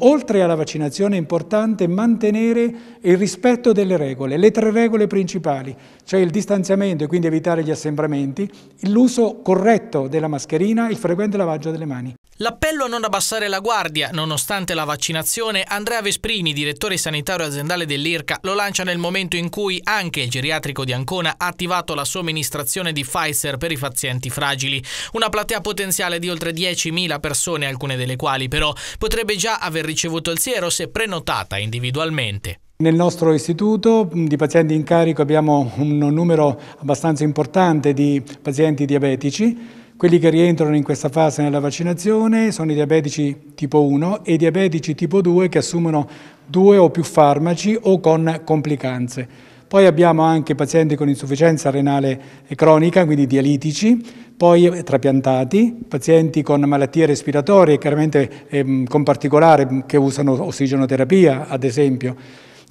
Oltre alla vaccinazione è importante mantenere il rispetto delle regole, le tre regole principali, cioè il distanziamento e quindi evitare gli assembramenti, l'uso corretto della mascherina e il frequente lavaggio delle mani. L'appello a non abbassare la guardia, nonostante la vaccinazione, Andrea Vesprini, direttore sanitario aziendale dell'IRCA, lo lancia nel momento in cui anche il geriatrico di Ancona ha attivato la somministrazione di Pfizer per i pazienti fragili. Una platea potenziale di oltre 10.000 persone, alcune delle quali però potrebbe già aver ricevuto il siero se prenotata individualmente. Nel nostro istituto di pazienti in carico abbiamo un numero abbastanza importante di pazienti diabetici quelli che rientrano in questa fase nella vaccinazione sono i diabetici tipo 1 e i diabetici tipo 2 che assumono due o più farmaci o con complicanze. Poi abbiamo anche pazienti con insufficienza renale cronica, quindi dialitici, poi trapiantati, pazienti con malattie respiratorie, chiaramente ehm, con particolare che usano ossigenoterapia, ad esempio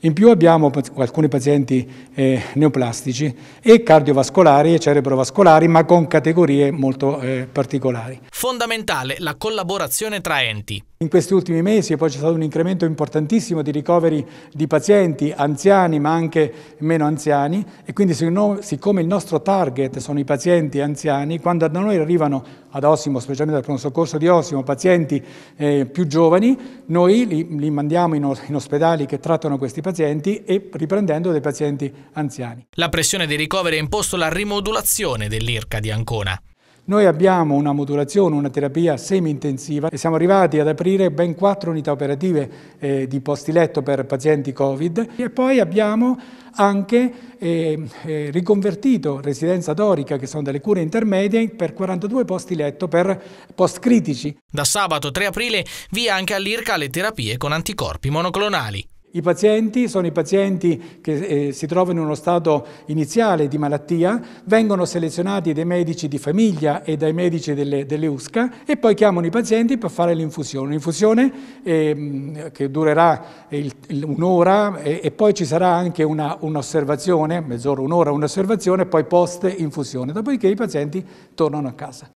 in più abbiamo alcuni pazienti eh, neoplastici e cardiovascolari e cerebrovascolari, ma con categorie molto eh, particolari. Fondamentale la collaborazione tra enti. In questi ultimi mesi poi c'è stato un incremento importantissimo di ricoveri di pazienti anziani ma anche meno anziani e quindi siccome il nostro target sono i pazienti anziani, quando da noi arrivano ad Osimo, specialmente al pronto soccorso di Osimo, pazienti eh, più giovani, noi li, li mandiamo in, in, ospedali che trattano questi pazienti e riprendendo dei pazienti anziani. La pressione dei ricoveri ha imposto la rimodulazione dell'IRCA di Ancona. Noi abbiamo una modulazione, una terapia semi-intensiva e siamo arrivati ad aprire ben quattro unità operative eh, di posti letto per pazienti Covid e poi abbiamo anche eh, eh, riconvertito residenza dorica, che sono delle cure intermedie, per 42 posti letto per post critici. Da sabato 3 aprile via anche all'IRCA le terapie con anticorpi monoclonali. I pazienti sono i pazienti che eh, si trovano in uno stato iniziale di malattia, vengono selezionati dai medici di famiglia e dai medici delle, delle USCA e poi chiamano i pazienti per fare l'infusione. L'infusione eh, che durerà un'ora e, e, poi ci sarà anche un'osservazione, mezz'ora, un'ora, un'osservazione, poi post-infusione, dopodiché i pazienti tornano a casa.